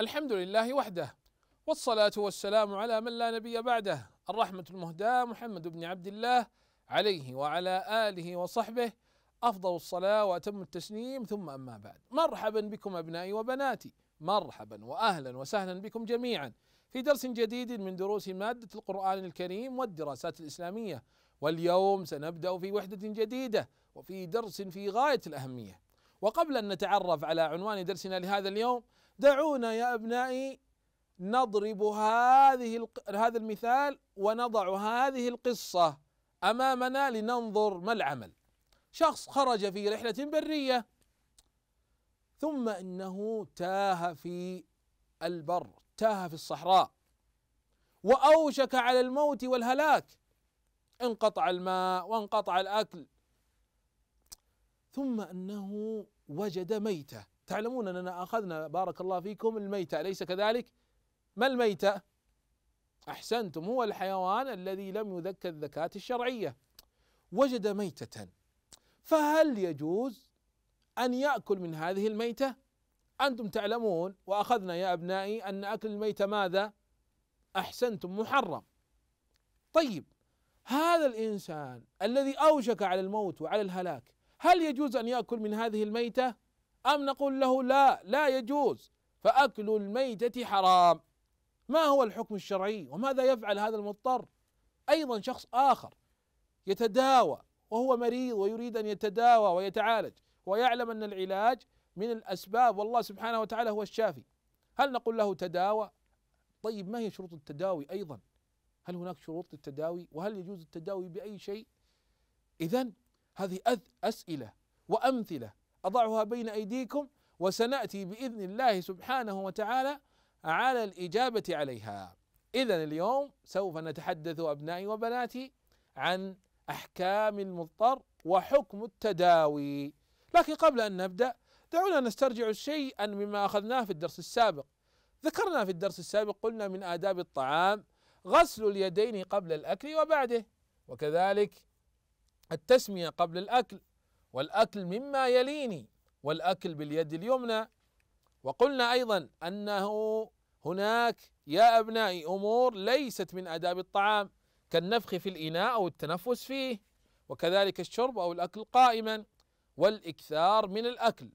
الحمد لله وحده والصلاة والسلام على من لا نبي بعده الرحمة المهداة محمد بن عبد الله عليه وعلى آله وصحبه أفضل الصلاة وأتم التسليم ثم أما بعد مرحبا بكم أبنائي وبناتي مرحبا وأهلا وسهلا بكم جميعا في درس جديد من دروس مادة القرآن الكريم والدراسات الإسلامية واليوم سنبدأ في وحدة جديدة وفي درس في غاية الأهمية وقبل أن نتعرف على عنوان درسنا لهذا اليوم دعونا يا أبنائي نضرب هذه هذا المثال ونضع هذه القصة أمامنا لننظر ما العمل شخص خرج في رحلة برية ثم إنه تاه في البر تاه في الصحراء وأوشك على الموت والهلاك انقطع الماء وانقطع الأكل ثم أنه وجد ميته تعلمون أننا أخذنا بارك الله فيكم الميتة أليس كذلك ما الميتة أحسنتم هو الحيوان الذي لم يذكر الذكاة الشرعية وجد ميتة فهل يجوز أن يأكل من هذه الميتة أنتم تعلمون وأخذنا يا أبنائي أن أكل الميتة ماذا أحسنتم محرم طيب هذا الإنسان الذي أوشك على الموت وعلى الهلاك هل يجوز أن يأكل من هذه الميتة أم نقول له لا لا يجوز فأكل الميتة حرام ما هو الحكم الشرعي وماذا يفعل هذا المضطر أيضا شخص آخر يتداوى وهو مريض ويريد أن يتداوى ويتعالج ويعلم أن العلاج من الأسباب والله سبحانه وتعالى هو الشافي هل نقول له تداوى طيب ما هي شروط التداوي أيضا هل هناك شروط للتداوي وهل يجوز التداوي بأي شيء إذا هذه أسئلة وأمثلة أضعها بين أيديكم وسنأتي بإذن الله سبحانه وتعالى على الإجابة عليها إذا اليوم سوف نتحدث أبنائي وبناتي عن أحكام المضطر وحكم التداوي لكن قبل أن نبدأ دعونا نسترجع شيئا مما أخذناه في الدرس السابق ذكرنا في الدرس السابق قلنا من آداب الطعام غسل اليدين قبل الأكل وبعده وكذلك التسمية قبل الأكل والأكل مما يليني والأكل باليد اليمنى وقلنا أيضا أنه هناك يا أبنائي أمور ليست من آداب الطعام كالنفخ في الإناء أو التنفس فيه وكذلك الشرب أو الأكل قائما والإكثار من الأكل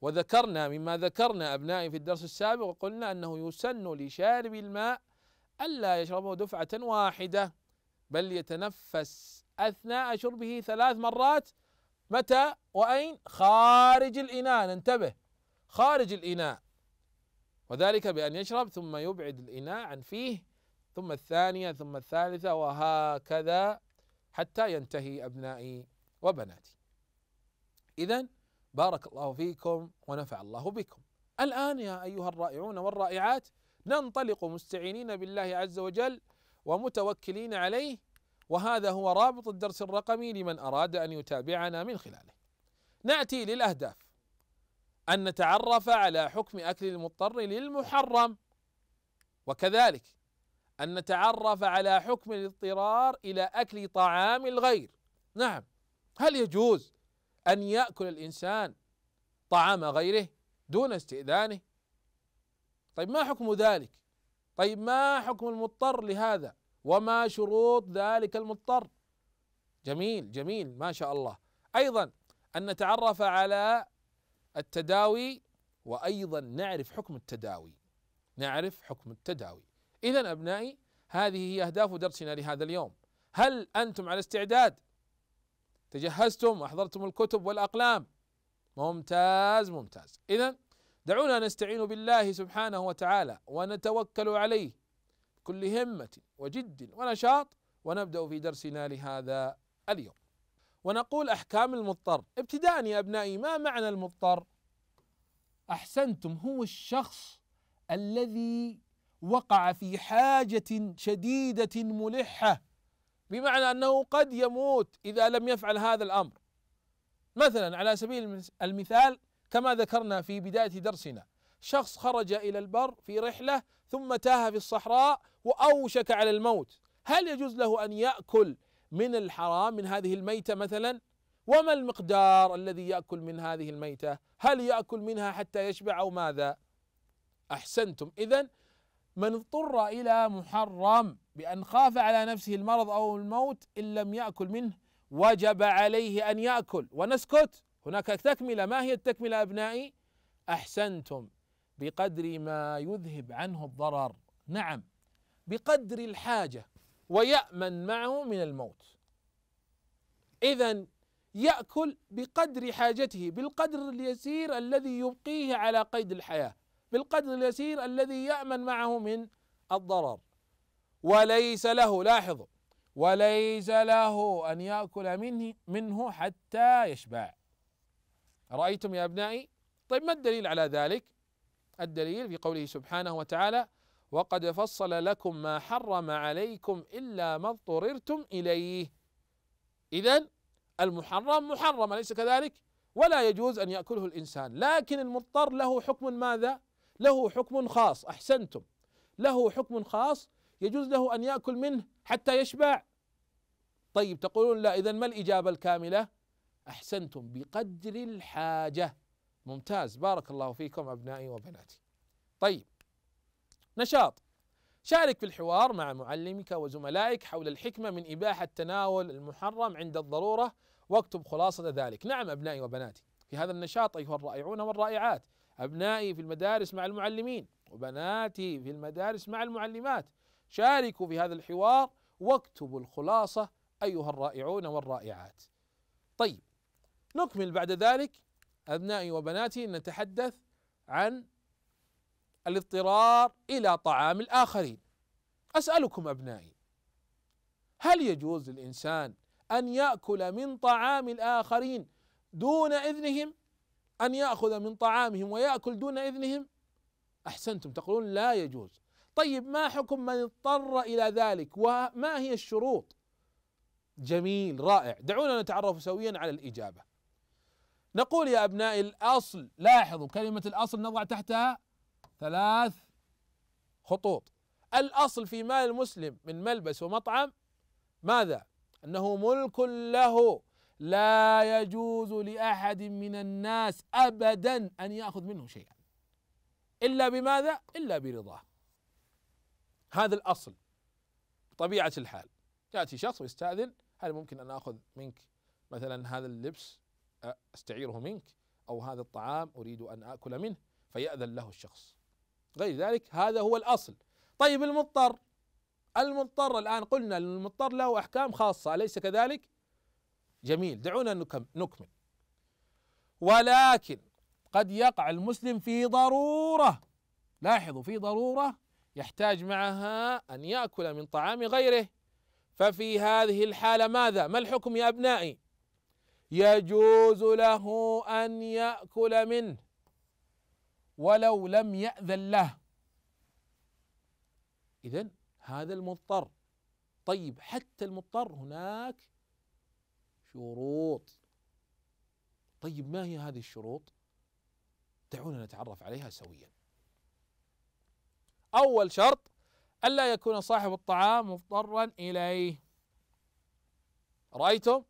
وذكرنا مما ذكرنا أبنائي في الدرس السابق وقلنا أنه يسن لشارب الماء ألا يشربه دفعة واحدة بل يتنفس أثناء شربه ثلاث مرات متى وأين خارج الإناء ننتبه خارج الإناء وذلك بأن يشرب ثم يبعد الإناء عن فيه ثم الثانية ثم الثالثة وهكذا حتى ينتهي أبنائي وبناتي إذا بارك الله فيكم ونفع الله بكم الآن يا أيها الرائعون والرائعات ننطلق مستعينين بالله عز وجل ومتوكلين عليه وهذا هو رابط الدرس الرقمي لمن أراد أن يتابعنا من خلاله نأتي للأهداف أن نتعرف على حكم أكل المضطر للمحرم وكذلك أن نتعرف على حكم الاضطرار إلى أكل طعام الغير نعم هل يجوز أن يأكل الإنسان طعام غيره دون استئذانه طيب ما حكم ذلك طيب ما حكم المضطر لهذا وما شروط ذلك المضطر جميل جميل ما شاء الله ايضا ان نتعرف على التداوي وايضا نعرف حكم التداوي نعرف حكم التداوي اذا ابنائي هذه هي اهداف درسنا لهذا اليوم هل انتم على استعداد تجهزتم واحضرتم الكتب والاقلام ممتاز ممتاز اذا دعونا نستعين بالله سبحانه وتعالى ونتوكل عليه كل همة وجد ونشاط ونبدأ في درسنا لهذا اليوم ونقول أحكام المضطر ابتداء يا أبنائي ما معنى المضطر أحسنتم هو الشخص الذي وقع في حاجة شديدة ملحة بمعنى أنه قد يموت إذا لم يفعل هذا الأمر مثلا على سبيل المثال كما ذكرنا في بداية درسنا شخص خرج إلى البر في رحلة ثم تاه في الصحراء وأوشك على الموت هل يجوز له أن يأكل من الحرام من هذه الميتة مثلا وما المقدار الذي يأكل من هذه الميتة هل يأكل منها حتى يشبع أو ماذا أحسنتم إذا من اضطر إلى محرم بأن خاف على نفسه المرض أو الموت إن لم يأكل منه وجب عليه أن يأكل ونسكت هناك تكملة ما هي التكملة أبنائي أحسنتم بقدر ما يذهب عنه الضرر نعم بقدر الحاجه ويامن معه من الموت اذا ياكل بقدر حاجته بالقدر اليسير الذي يبقيه على قيد الحياه بالقدر اليسير الذي يامن معه من الضرر وليس له لاحظوا وليس له ان ياكل منه منه حتى يشبع رايتم يا ابنائي طيب ما الدليل على ذلك الدليل في قوله سبحانه وتعالى وقد فصل لكم ما حرم عليكم إلا ما اضطررتم إليه إذا المحرم محرم أليس كذلك ولا يجوز أن يأكله الإنسان لكن المضطر له حكم ماذا له حكم خاص أحسنتم له حكم خاص يجوز له أن يأكل منه حتى يشبع طيب تقولون لا إذا ما الإجابة الكاملة أحسنتم بقدر الحاجة ممتاز بارك الله فيكم أبنائي وبناتي طيب نشاط شارك في الحوار مع معلمك وزملائك حول الحكمة من إباحة تناول المحرم عند الضرورة واكتب خلاصة ذلك نعم أبنائي وبناتي في هذا النشاط أيها الرائعون والرائعات أبنائي في المدارس مع المعلمين وبناتي في المدارس مع المعلمات شاركوا في هذا الحوار واكتبوا الخلاصة أيها الرائعون والرائعات طيب نكمل بعد ذلك أبنائي وبناتي نتحدث عن الاضطرار إلى طعام الآخرين أسألكم أبنائي هل يجوز للإنسان أن يأكل من طعام الآخرين دون إذنهم أن يأخذ من طعامهم ويأكل دون إذنهم أحسنتم تقولون لا يجوز طيب ما حكم من اضطر إلى ذلك وما هي الشروط جميل رائع دعونا نتعرف سويا على الإجابة نقول يا أبناء الأصل لاحظوا كلمة الأصل نضع تحتها ثلاث خطوط الأصل في مال المسلم من ملبس ومطعم ماذا؟ أنه ملك له لا يجوز لأحد من الناس أبدا أن يأخذ منه شيئا إلا بماذا؟ إلا برضاه هذا الأصل بطبيعة الحال يأتي شخص ويستأذن هل ممكن أن آخذ منك مثلا هذا اللبس استعيره منك او هذا الطعام اريد ان اكل منه فياذن له الشخص غير ذلك هذا هو الاصل طيب المضطر المضطر الان قلنا المضطر له احكام خاصه اليس كذلك جميل دعونا نكمل ولكن قد يقع المسلم في ضروره لاحظوا في ضروره يحتاج معها ان ياكل من طعام غيره ففي هذه الحاله ماذا ما الحكم يا ابنائي يجوز له أن يأكل منه ولو لم يأذن له إذا هذا المضطر طيب حتى المضطر هناك شروط طيب ما هي هذه الشروط دعونا نتعرف عليها سويا أول شرط ألا يكون صاحب الطعام مضطرا إليه رأيتم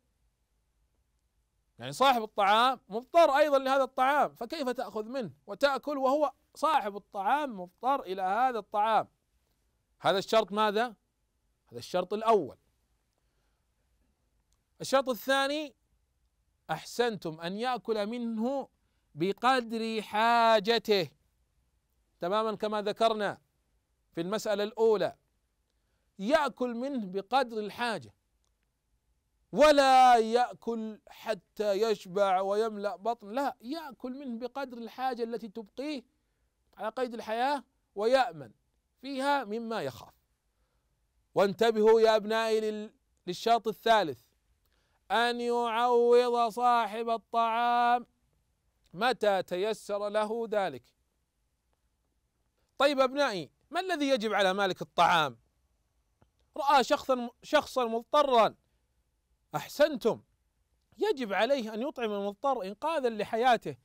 يعني صاحب الطعام مضطر أيضا لهذا الطعام فكيف تأخذ منه وتأكل وهو صاحب الطعام مضطر إلى هذا الطعام هذا الشرط ماذا؟ هذا الشرط الأول الشرط الثاني أحسنتم أن يأكل منه بقدر حاجته تماما كما ذكرنا في المسألة الأولى يأكل منه بقدر الحاجة ولا يأكل حتى يشبع ويملأ بطن لا يأكل منه بقدر الحاجة التي تبقيه على قيد الحياة ويأمن فيها مما يخاف وانتبهوا يا أبنائي للشرط الثالث أن يعوض صاحب الطعام متى تيسر له ذلك طيب أبنائي ما الذي يجب على مالك الطعام رأى شخصا شخصا مضطرا احسنتم يجب عليه ان يطعم المضطر انقاذا لحياته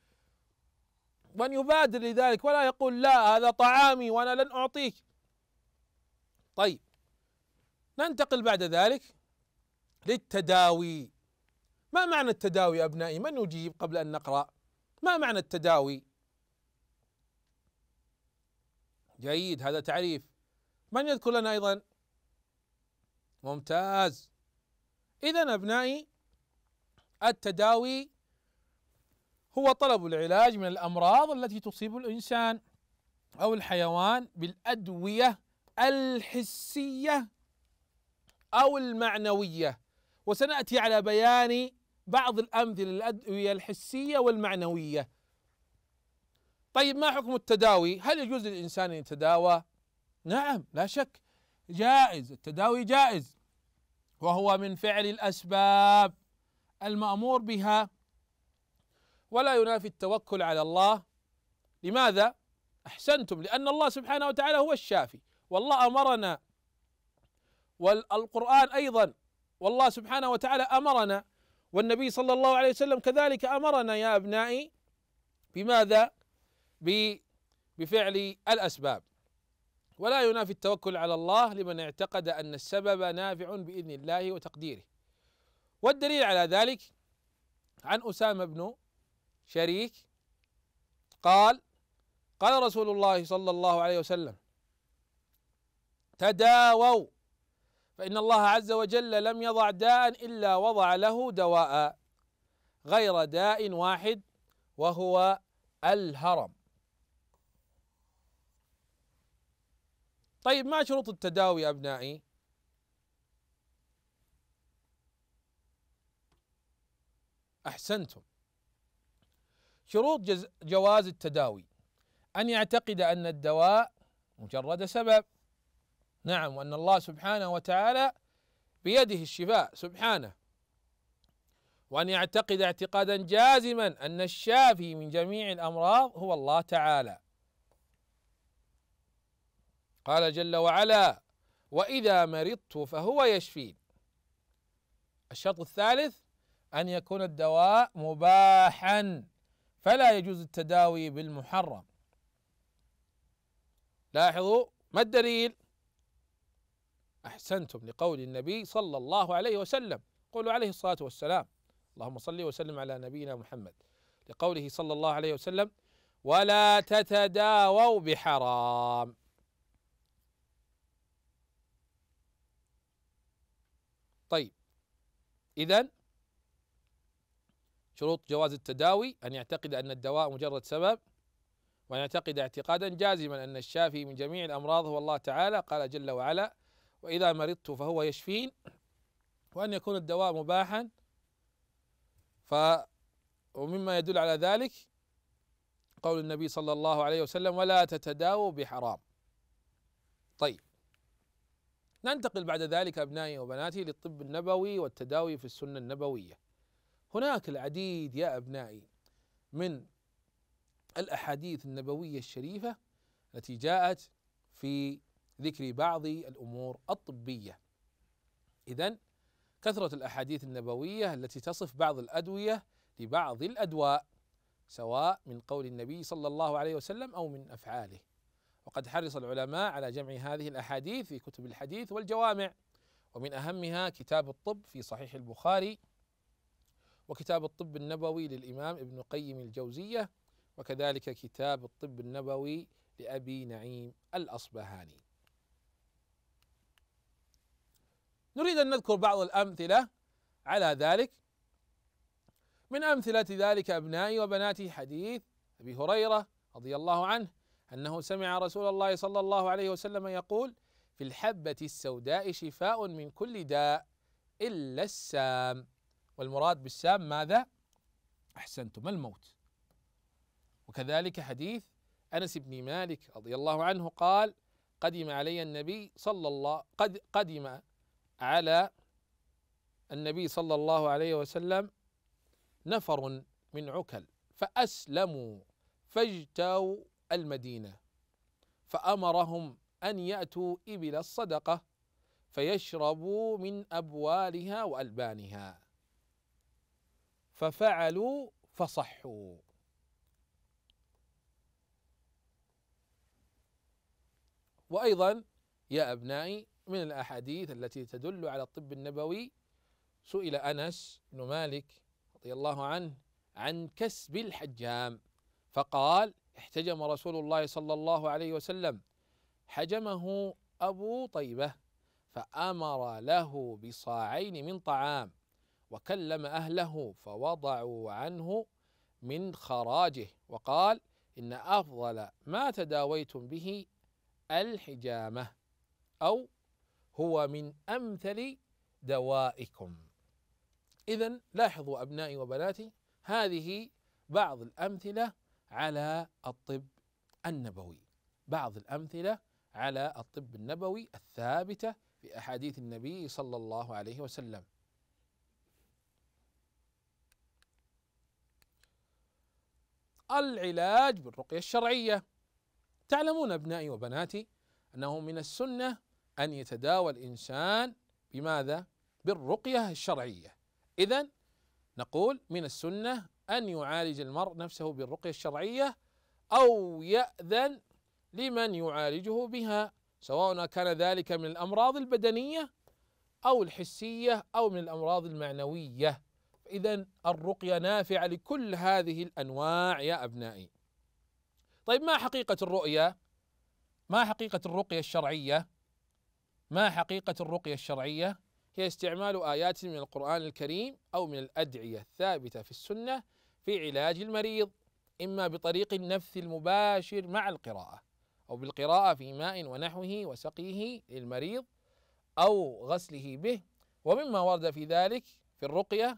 وان يبادر لذلك ولا يقول لا هذا طعامي وانا لن اعطيك طيب ننتقل بعد ذلك للتداوي ما معنى التداوي يا ابنائي من يجيب قبل ان نقرا ما معنى التداوي جيد هذا تعريف من يذكر لنا ايضا ممتاز إذا أبنائي التداوي هو طلب العلاج من الأمراض التي تصيب الإنسان أو الحيوان بالأدوية الحسية أو المعنوية وسنأتي على بيان بعض الأمثلة للأدوية الحسية والمعنوية طيب ما حكم التداوي هل يجوز للإنسان أن يتداوى نعم لا شك جائز التداوي جائز وهو من فعل الاسباب المامور بها ولا ينافي التوكل على الله لماذا؟ احسنتم لان الله سبحانه وتعالى هو الشافي والله امرنا والقران ايضا والله سبحانه وتعالى امرنا والنبي صلى الله عليه وسلم كذلك امرنا يا ابنائي بماذا؟ بفعل الاسباب ولا ينافي التوكل على الله لمن اعتقد أن السبب نافع بإذن الله وتقديره والدليل على ذلك عن أسامة بن شريك قال قال رسول الله صلى الله عليه وسلم تداووا فإن الله عز وجل لم يضع داء إلا وضع له دواء غير داء واحد وهو الهرم طيب ما شروط التداوي يا أبنائي أحسنتم شروط جز جواز التداوي أن يعتقد أن الدواء مجرد سبب نعم وأن الله سبحانه وتعالى بيده الشفاء سبحانه وأن يعتقد اعتقادا جازما أن الشافي من جميع الأمراض هو الله تعالى قال جل وعلا واذا مرضت فهو يشفين الشرط الثالث ان يكون الدواء مباحا فلا يجوز التداوي بالمحرم لاحظوا ما الدليل احسنتم لقول النبي صلى الله عليه وسلم قولوا عليه الصلاه والسلام اللهم صل وسلم على نبينا محمد لقوله صلى الله عليه وسلم ولا تتداووا بحرام إذا شروط جواز التداوي أن يعتقد أن الدواء مجرد سبب وأن يعتقد اعتقادا جازما أن الشافي من جميع الأمراض هو الله تعالى قال جل وعلا وإذا مرضت فهو يشفين وأن يكون الدواء مباحا ف ومما يدل على ذلك قول النبي صلى الله عليه وسلم ولا تتداووا بحرام طيب ننتقل بعد ذلك أبنائي وبناتي للطب النبوي والتداوي في السنة النبوية هناك العديد يا أبنائي من الأحاديث النبوية الشريفة التي جاءت في ذكر بعض الأمور الطبية إذا كثرة الأحاديث النبوية التي تصف بعض الأدوية لبعض الأدواء سواء من قول النبي صلى الله عليه وسلم أو من أفعاله وقد حرص العلماء على جمع هذه الأحاديث في كتب الحديث والجوامع ومن أهمها كتاب الطب في صحيح البخاري وكتاب الطب النبوي للإمام ابن قيم الجوزية وكذلك كتاب الطب النبوي لأبي نعيم الأصبهاني نريد أن نذكر بعض الأمثلة على ذلك من أمثلة ذلك أبنائي وبناتي حديث أبي هريرة رضي الله عنه أنه سمع رسول الله صلى الله عليه وسلم يقول في الحبة السوداء شفاء من كل داء إلا السام والمراد بالسام ماذا؟ أحسنتم الموت وكذلك حديث أنس بن مالك رضي الله عنه قال قدم علي النبي صلى الله قد قدم على النبي صلى الله عليه وسلم نفر من عكل فأسلموا فاجتوا المدينه فامرهم ان ياتوا ابل الصدقه فيشربوا من ابوالها والبانها ففعلوا فصحوا وايضا يا ابنائي من الاحاديث التي تدل على الطب النبوي سئل انس بن مالك رضي الله عنه عن كسب الحجام فقال احتجم رسول الله صلى الله عليه وسلم حجمه أبو طيبة فأمر له بصاعين من طعام وكلم أهله فوضعوا عنه من خراجه وقال إن أفضل ما تداويتم به الحجامة أو هو من أمثل دوائكم إذا لاحظوا أبنائي وبناتي هذه بعض الأمثلة على الطب النبوي بعض الامثله على الطب النبوي الثابته في احاديث النبي صلى الله عليه وسلم العلاج بالرقيه الشرعيه تعلمون ابنائي وبناتي انه من السنه ان يتداوى الانسان بماذا؟ بالرقيه الشرعيه اذا نقول من السنة أن يعالج المرء نفسه بالرقية الشرعية أو يأذن لمن يعالجه بها سواء كان ذلك من الأمراض البدنية أو الحسية أو من الأمراض المعنوية إذا الرقية نافعة لكل هذه الأنواع يا أبنائي طيب ما حقيقة الرؤية ما حقيقة الرقية الشرعية ما حقيقة الرقية الشرعية هي استعمال آيات من القرآن الكريم أو من الأدعية الثابتة في السنة في علاج المريض إما بطريق النفث المباشر مع القراءة أو بالقراءة في ماء ونحوه وسقيه للمريض أو غسله به ومما ورد في ذلك في الرقية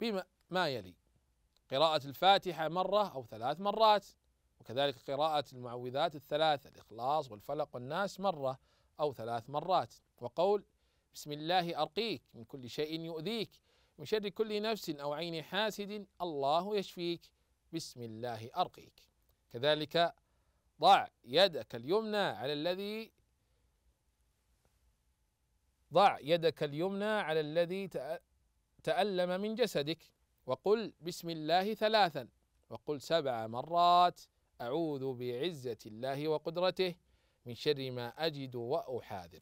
بما ما يلي قراءة الفاتحة مرة أو ثلاث مرات وكذلك قراءة المعوذات الثلاث الإخلاص والفلق والناس مرة أو ثلاث مرات وقول بسم الله أرقيك من كل شيء يؤذيك من شر كل نفس أو عين حاسد الله يشفيك بسم الله أرقيك كذلك ضع يدك اليمنى على الذي ضع يدك اليمنى على الذي تألم من جسدك وقل بسم الله ثلاثا وقل سبع مرات أعوذ بعزة الله وقدرته من شر ما أجد وأحاذر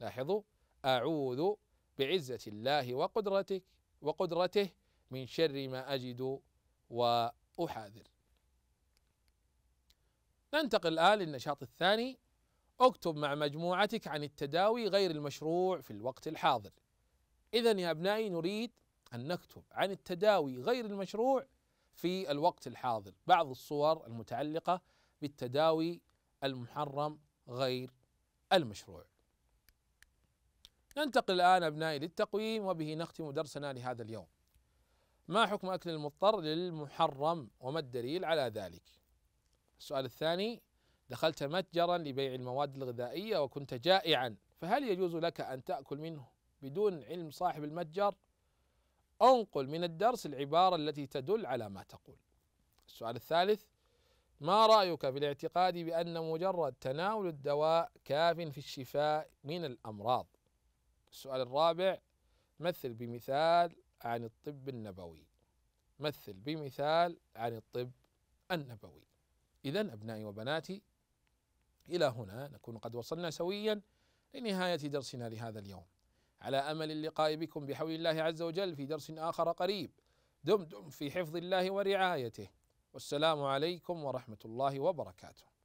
لاحظوا أعوذ بعزة الله وقدرتك وقدرته من شر ما أجد وأحاذر ننتقل الآن للنشاط الثاني اكتب مع مجموعتك عن التداوي غير المشروع في الوقت الحاضر إذا يا أبنائي نريد أن نكتب عن التداوي غير المشروع في الوقت الحاضر بعض الصور المتعلقة بالتداوي المحرم غير المشروع ننتقل الآن أبنائي للتقويم وبه نختم درسنا لهذا اليوم ما حكم أكل المضطر للمحرم وما الدليل على ذلك السؤال الثاني دخلت متجرا لبيع المواد الغذائية وكنت جائعا فهل يجوز لك أن تأكل منه بدون علم صاحب المتجر أنقل من الدرس العبارة التي تدل على ما تقول السؤال الثالث ما رأيك في الاعتقاد بأن مجرد تناول الدواء كاف في الشفاء من الأمراض السؤال الرابع مثل بمثال عن الطب النبوي مثل بمثال عن الطب النبوي إذا أبنائي وبناتي إلى هنا نكون قد وصلنا سويا لنهاية درسنا لهذا اليوم على أمل اللقاء بكم بحول الله عز وجل في درس آخر قريب دمتم في حفظ الله ورعايته والسلام عليكم ورحمة الله وبركاته